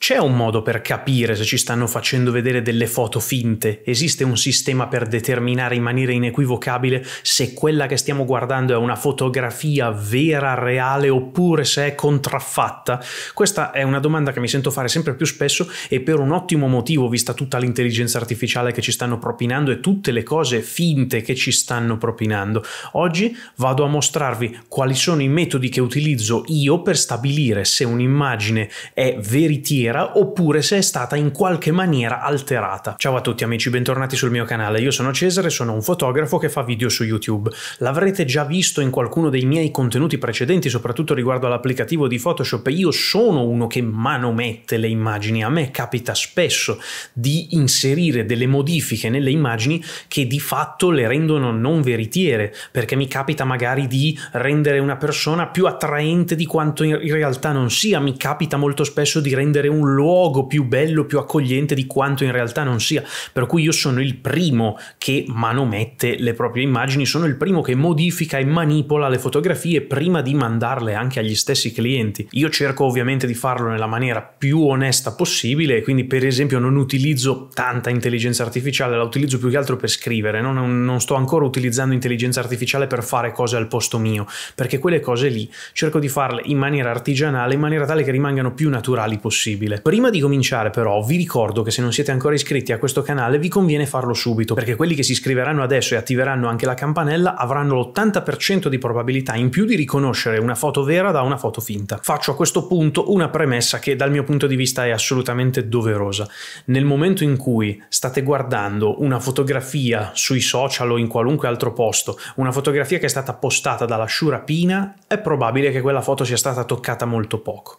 C'è un modo per capire se ci stanno facendo vedere delle foto finte? Esiste un sistema per determinare in maniera inequivocabile se quella che stiamo guardando è una fotografia vera, reale oppure se è contraffatta? Questa è una domanda che mi sento fare sempre più spesso e per un ottimo motivo, vista tutta l'intelligenza artificiale che ci stanno propinando e tutte le cose finte che ci stanno propinando. Oggi vado a mostrarvi quali sono i metodi che utilizzo io per stabilire se un'immagine è veritiera maniera oppure se è stata in qualche maniera alterata. Ciao a tutti amici, bentornati sul mio canale. Io sono Cesare, sono un fotografo che fa video su YouTube. L'avrete già visto in qualcuno dei miei contenuti precedenti, soprattutto riguardo all'applicativo di Photoshop. Io sono uno che manomette le immagini. A me capita spesso di inserire delle modifiche nelle immagini che di fatto le rendono non veritiere, perché mi capita magari di rendere una persona più attraente di quanto in realtà non sia. Mi capita molto spesso di rendere un un luogo più bello, più accogliente di quanto in realtà non sia. Per cui io sono il primo che manomette le proprie immagini, sono il primo che modifica e manipola le fotografie prima di mandarle anche agli stessi clienti. Io cerco ovviamente di farlo nella maniera più onesta possibile, quindi per esempio non utilizzo tanta intelligenza artificiale, la utilizzo più che altro per scrivere, non, non sto ancora utilizzando intelligenza artificiale per fare cose al posto mio, perché quelle cose lì cerco di farle in maniera artigianale, in maniera tale che rimangano più naturali possibile utile. Prima di cominciare però vi ricordo che se non siete ancora iscritti a questo canale vi conviene farlo subito, perché quelli che si iscriveranno adesso e attiveranno anche la campanella avranno l'80% di probabilità in più di riconoscere una foto vera da una foto finta. Faccio a questo punto una premessa che dal mio punto di vista è assolutamente doverosa. Nel momento in cui state guardando una fotografia sui social o in qualunque altro posto, una fotografia che è stata postata dalla sciurapina, è probabile che quella foto sia stata toccata molto poco.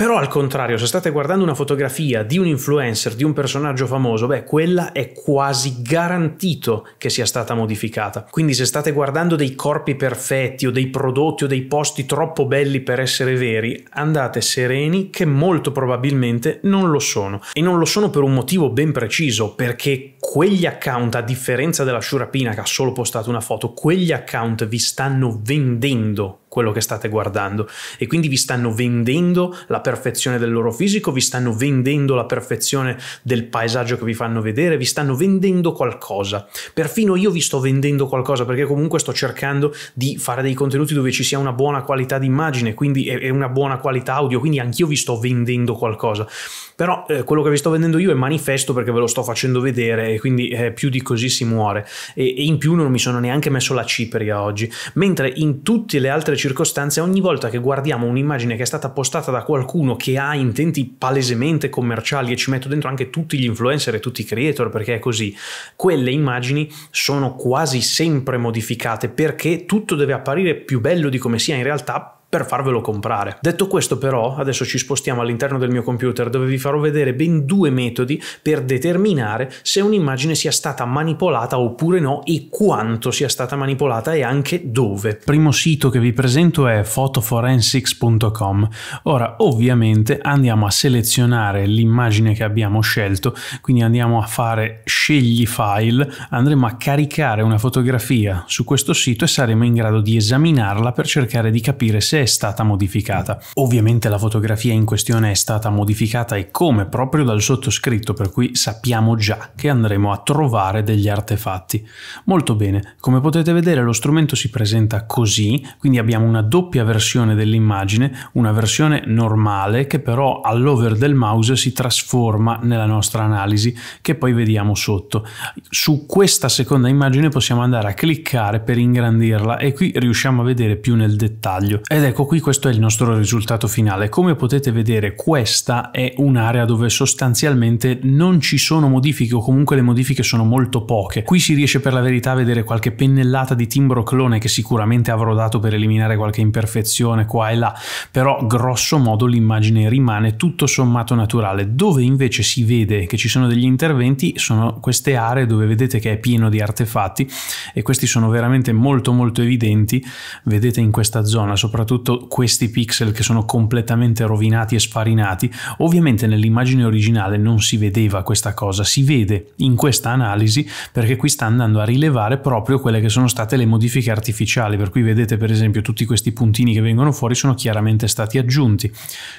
Però al contrario, se state guardando una fotografia di un influencer, di un personaggio famoso, beh, quella è quasi garantito che sia stata modificata. Quindi se state guardando dei corpi perfetti o dei prodotti o dei posti troppo belli per essere veri, andate sereni che molto probabilmente non lo sono. E non lo sono per un motivo ben preciso, perché quegli account, a differenza della sciurapina che ha solo postato una foto, quegli account vi stanno vendendo quello che state guardando e quindi vi stanno vendendo la perfezione del loro fisico, vi stanno vendendo la perfezione del paesaggio che vi fanno vedere, vi stanno vendendo qualcosa. Perfino io vi sto vendendo qualcosa perché comunque sto cercando di fare dei contenuti dove ci sia una buona qualità d'immagine quindi e una buona qualità audio, quindi anch'io vi sto vendendo qualcosa. Però eh, quello che vi sto vendendo io è manifesto perché ve lo sto facendo vedere e quindi eh, più di così si muore. E, e, in più non mi sono neanche messo la cipria oggi. Mentre in tutte le altre circostanze, ogni volta che guardiamo un'immagine che è stata postata da qualcuno che ha intenti palesemente commerciali, e ci metto dentro anche tutti gli influencer e tutti i creator perché è così, quelle immagini sono quasi sempre modificate perché tutto deve apparire più bello di come sia in realtà per farvelo comprare. Detto questo però, adesso ci spostiamo all'interno del mio computer dove vi farò vedere ben due metodi per determinare se un'immagine sia stata manipolata oppure no e quanto sia stata manipolata e anche dove. Il primo sito che vi presento è photoforensics.com. Ora ovviamente andiamo a selezionare l'immagine che abbiamo scelto, quindi andiamo a fare scegli file, andremo a caricare una fotografia su questo sito e saremo in grado di esaminarla per cercare di capire se è stata modificata. Ovviamente la fotografia in questione è stata modificata e come proprio dal sottoscritto, per cui sappiamo già che andremo a trovare degli artefatti. Molto bene, come potete vedere lo strumento si presenta così, quindi abbiamo una doppia versione dell'immagine, una versione normale che però all'over del mouse si trasforma nella nostra analisi che poi vediamo sotto. Su questa seconda immagine possiamo andare a cliccare per ingrandirla e qui riusciamo a vedere più nel dettaglio ed è ecco qui questo è il nostro risultato finale. Come potete vedere questa è un'area dove sostanzialmente non ci sono modifiche o comunque le modifiche sono molto poche. Qui si riesce per la verità a vedere qualche pennellata di timbro clone che sicuramente avrò dato per eliminare qualche imperfezione qua e là, però grosso modo l'immagine rimane tutto sommato naturale. Dove invece si vede che ci sono degli interventi sono queste aree dove vedete che è pieno di artefatti e questi sono veramente molto molto evidenti, vedete in questa zona soprattutto soprattutto questi pixel che sono completamente rovinati e sfarinati. ovviamente nell'immagine originale non si vedeva questa cosa, si vede in questa analisi perché qui sta andando a rilevare proprio quelle che sono state le modifiche artificiali, per cui vedete per esempio tutti questi puntini che vengono fuori sono chiaramente stati aggiunti,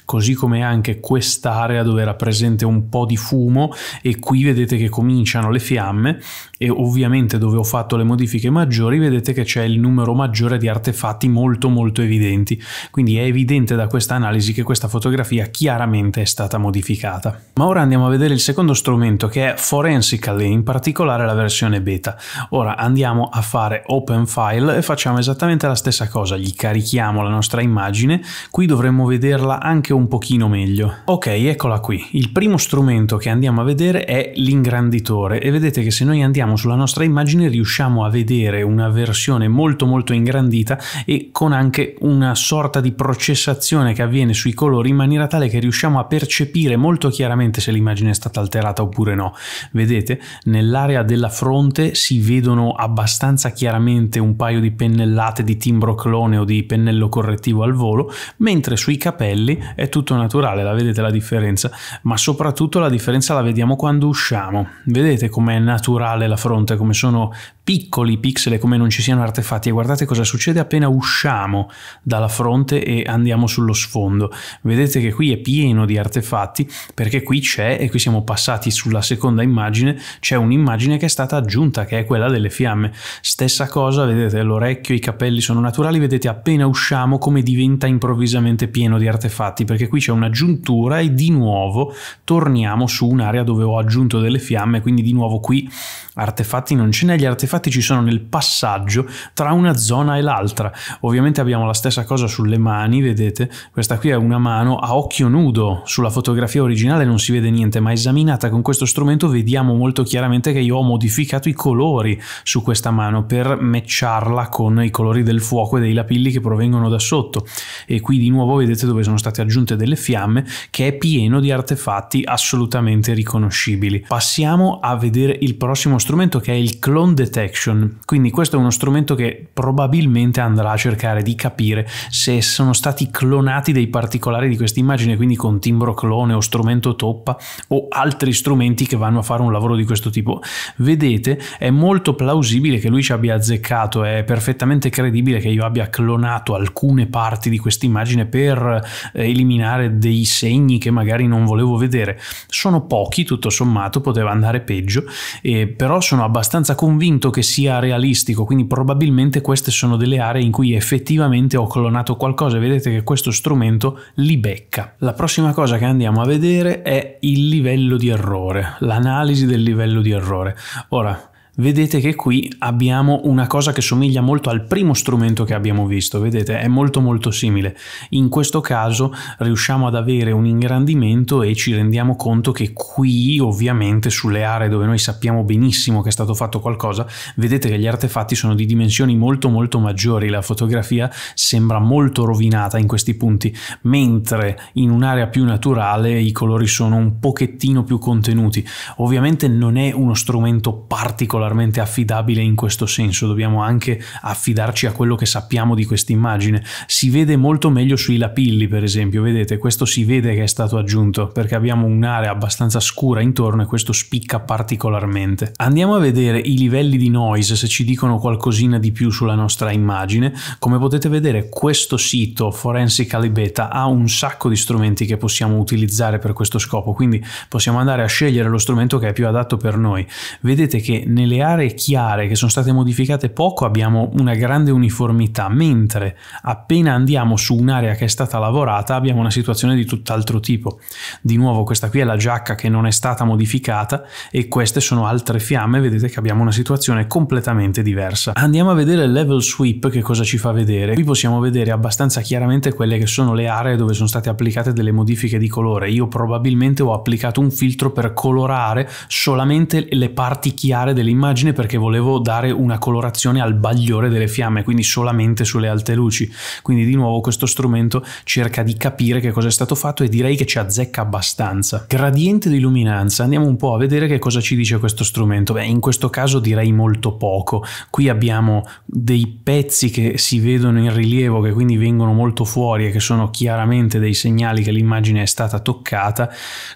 così come anche quest'area dove era presente un po' di fumo e qui vedete che cominciano le fiamme e ovviamente dove ho fatto le modifiche maggiori vedete che c'è il numero maggiore di artefatti molto molto evidenti elementi, quindi è evidente da questa analisi che questa fotografia chiaramente è stata modificata. Ma ora andiamo a vedere il secondo strumento che è Forensically, in particolare la versione beta. Ora andiamo a fare Open File e facciamo esattamente la stessa cosa, gli carichiamo la nostra immagine, qui dovremmo vederla anche un pochino meglio. Ok, eccola qui. Il primo strumento che andiamo a vedere è l'ingranditore e vedete che se noi andiamo sulla nostra immagine riusciamo a vedere una versione molto molto ingrandita e con anche una sorta di processazione che avviene sui colori in maniera tale che riusciamo a percepire molto chiaramente se l'immagine è stata alterata oppure no. Vedete, nell'area della fronte si vedono abbastanza chiaramente un paio di pennellate di timbro clone o di pennello correttivo al volo, mentre sui capelli è tutto naturale, la vedete la differenza, ma soprattutto la differenza la vediamo quando usciamo. Vedete com'è naturale la fronte, come sono piccoli pixel come non ci siano artefatti e guardate cosa succede appena usciamo dalla fronte e andiamo sullo sfondo vedete che qui è pieno di artefatti perché qui c'è e qui siamo passati sulla seconda immagine c'è un'immagine che è stata aggiunta che è quella delle fiamme stessa cosa vedete l'orecchio i capelli sono naturali vedete appena usciamo come diventa improvvisamente pieno di artefatti perché qui c'è un'aggiuntura e di nuovo torniamo su un'area dove ho aggiunto delle fiamme quindi di nuovo qui artefatti non ce n'è gli artefatti infatti ci sono nel passaggio tra una zona e l'altra. Ovviamente abbiamo la stessa cosa sulle mani, vedete? Questa qui è una mano a occhio nudo, sulla fotografia originale non si vede niente, ma esaminata con questo strumento vediamo molto chiaramente che io ho modificato i colori su questa mano per matcharla con i colori del fuoco e dei lapilli che provengono da sotto. E qui di nuovo vedete dove sono state aggiunte delle fiamme, che è pieno di artefatti assolutamente riconoscibili. Passiamo a vedere il prossimo strumento che è il Clone Detect detection, quindi questo è uno strumento che probabilmente andrà a cercare di capire se sono stati clonati dei particolari di questa immagine, quindi con timbro clone o strumento toppa o altri strumenti che vanno a fare un lavoro di questo tipo. Vedete, è molto plausibile che lui ci abbia azzeccato, è perfettamente credibile che io abbia clonato alcune parti di questa immagine per eh, eliminare dei segni che magari non volevo vedere. Sono pochi, tutto sommato, poteva andare peggio, eh, però sono abbastanza convinto che sia realistico, quindi probabilmente queste sono delle aree in cui effettivamente ho clonato qualcosa vedete che questo strumento li becca. La prossima cosa che andiamo a vedere è il livello di errore, l'analisi del livello di errore. Ora, vedete che qui abbiamo una cosa che somiglia molto al primo strumento che abbiamo visto, vedete è molto molto simile. In questo caso riusciamo ad avere un ingrandimento e ci rendiamo conto che qui ovviamente sulle aree dove noi sappiamo benissimo che è stato fatto qualcosa, vedete che gli artefatti sono di dimensioni molto molto maggiori, la fotografia sembra molto rovinata in questi punti, mentre in un'area più naturale i colori sono un pochettino più contenuti. Ovviamente non è uno strumento particolare particolarmente affidabile in questo senso, dobbiamo anche affidarci a quello che sappiamo di quest'immagine. Si vede molto meglio sui lapilli, per esempio, vedete, questo si vede che è stato aggiunto perché abbiamo un'area abbastanza scura intorno e questo spicca particolarmente. Andiamo a vedere i livelli di noise se ci dicono qualcosina di più sulla nostra immagine. Come potete vedere, questo sito Forensic Alibeta ha un sacco di strumenti che possiamo utilizzare per questo scopo, quindi possiamo andare a scegliere lo strumento che è più adatto per noi. Vedete che nel nelle aree chiare che sono state modificate poco abbiamo una grande uniformità, mentre appena andiamo su un'area che è stata lavorata abbiamo una situazione di tutt'altro tipo. Di nuovo questa qui è la giacca che non è stata modificata e queste sono altre fiamme, vedete che abbiamo una situazione completamente diversa. Andiamo a vedere il level sweep che cosa ci fa vedere. Qui possiamo vedere abbastanza chiaramente quelle che sono le aree dove sono state applicate delle modifiche di colore. Io probabilmente ho applicato un filtro per colorare solamente le parti chiare dell'immagine immagine perché volevo dare una colorazione al bagliore delle fiamme, quindi solamente sulle alte luci. Quindi di nuovo questo strumento cerca di capire che cosa è stato fatto e direi che ci azzecca abbastanza. Gradiente di luminanza, andiamo un po' a vedere che cosa ci dice questo strumento. Beh, in questo caso direi molto poco. Qui abbiamo dei pezzi che si vedono in rilievo, che quindi vengono molto fuori e che sono chiaramente dei segnali che l'immagine è stata toccata.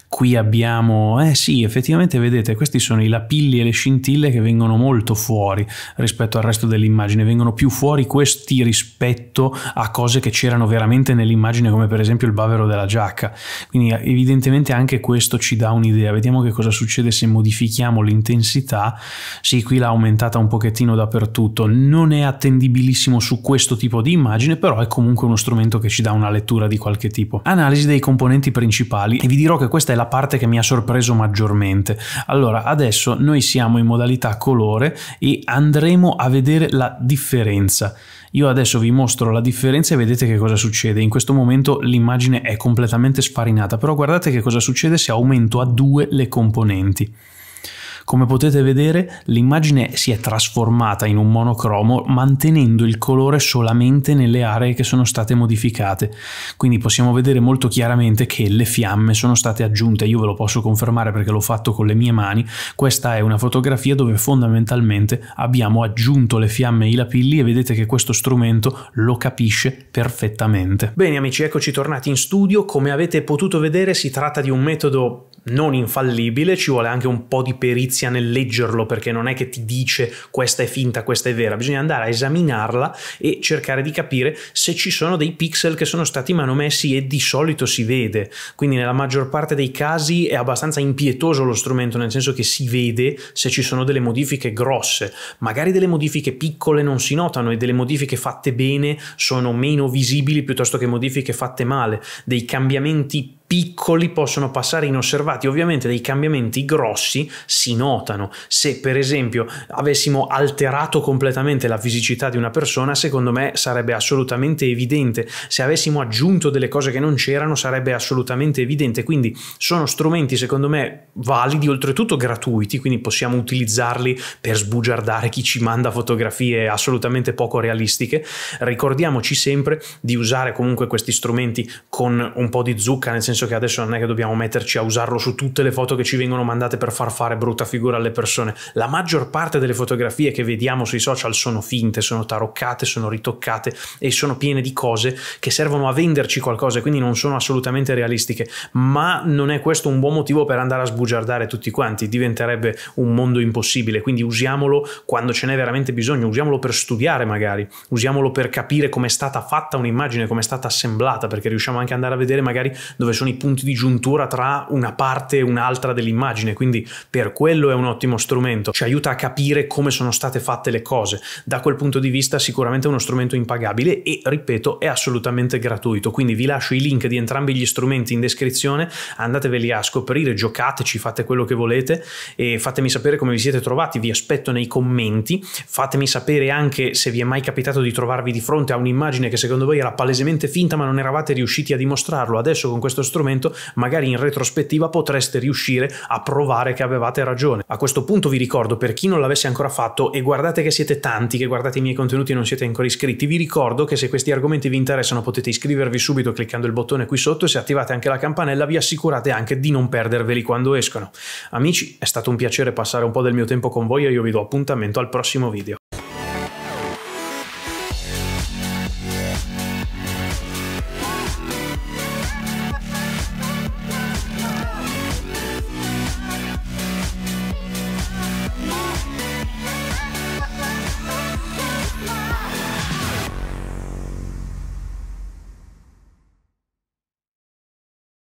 Qui abbiamo, eh sì, effettivamente vedete, questi sono i lapilli e le scintille che che vengono molto fuori rispetto al resto dell'immagine, vengono più fuori questi rispetto a cose che c'erano veramente nell'immagine, come per esempio il bavero della giacca. Quindi evidentemente anche questo ci dà un'idea. Vediamo che cosa succede se modifichiamo l'intensità. Sì, qui l'ha aumentata un pochettino dappertutto. Non è attendibilissimo su questo tipo di immagine, però è comunque uno strumento che ci dà una lettura di qualche tipo. Analisi dei componenti principali e vi dirò che questa è la parte che mi ha sorpreso maggiormente. Allora, adesso noi siamo in modalità tonalità colore e andremo a vedere la differenza. Io adesso vi mostro la differenza e vedete che cosa succede. In questo momento l'immagine è completamente sfarinata, però guardate che cosa succede se aumento a due le componenti. Come potete vedere l'immagine si è trasformata in un monocromo mantenendo il colore solamente nelle aree che sono state modificate, quindi possiamo vedere molto chiaramente che le fiamme sono state aggiunte, io ve lo posso confermare perché l'ho fatto con le mie mani, questa è una fotografia dove fondamentalmente abbiamo aggiunto le fiamme e i lapilli e vedete che questo strumento lo capisce perfettamente. Bene amici, eccoci tornati in studio, come avete potuto vedere si tratta di un metodo non infallibile, ci vuole anche un po' di perizia nel leggerlo perché non è che ti dice questa è finta, questa è vera, bisogna andare a esaminarla e cercare di capire se ci sono dei pixel che sono stati manomessi e di solito si vede, quindi nella maggior parte dei casi è abbastanza impietoso lo strumento, nel senso che si vede se ci sono delle modifiche grosse, magari delle modifiche piccole non si notano e delle modifiche fatte bene sono meno visibili piuttosto che modifiche fatte male, dei cambiamenti piccoli possono passare inosservati, ovviamente dei cambiamenti grossi si notano. Se per esempio avessimo alterato completamente la fisicità di una persona, secondo me sarebbe assolutamente evidente, se avessimo aggiunto delle cose che non c'erano sarebbe assolutamente evidente, quindi sono strumenti secondo me validi, oltretutto gratuiti, quindi possiamo utilizzarli per sbugiardare chi ci manda fotografie assolutamente poco realistiche. Ricordiamoci sempre di usare comunque questi strumenti con un po' di zucca, nel senso senso che adesso non è che dobbiamo metterci a usarlo su tutte le foto che ci vengono mandate per far fare brutta figura alle persone. La maggior parte delle fotografie che vediamo sui social sono finte, sono taroccate, sono ritoccate e sono piene di cose che servono a venderci qualcosa, e quindi non sono assolutamente realistiche. Ma non è questo un buon motivo per andare a sbugiardare tutti quanti, diventerebbe un mondo impossibile, quindi usiamolo quando ce n'è veramente bisogno, usiamolo per studiare magari, usiamolo per capire come è stata fatta un'immagine, come è stata assemblata, perché riusciamo anche ad andare a vedere magari dove sono sono i punti di giuntura tra una parte e un'altra dell'immagine, quindi per quello è un ottimo strumento, ci aiuta a capire come sono state fatte le cose. Da quel punto di vista sicuramente è uno strumento impagabile e, ripeto, è assolutamente gratuito, quindi vi lascio i link di entrambi gli strumenti in descrizione, andateveli a scoprire, giocateci, fate quello che volete e fatemi sapere come vi siete trovati, vi aspetto nei commenti, fatemi sapere anche se vi è mai capitato di trovarvi di fronte a un'immagine che secondo voi era palesemente finta ma non eravate riusciti a dimostrarlo, adesso con questo strumento strumento, magari in retrospettiva potreste riuscire a provare che avevate ragione. A questo punto vi ricordo, per chi non l'avesse ancora fatto, e guardate che siete tanti, che guardate i miei contenuti e non siete ancora iscritti, vi ricordo che se questi argomenti vi interessano potete iscrivervi subito cliccando il bottone qui sotto e se attivate anche la campanella vi assicurate anche di non perderveli quando escono. Amici, è stato un piacere passare un po' del mio tempo con voi e io vi do appuntamento al prossimo video.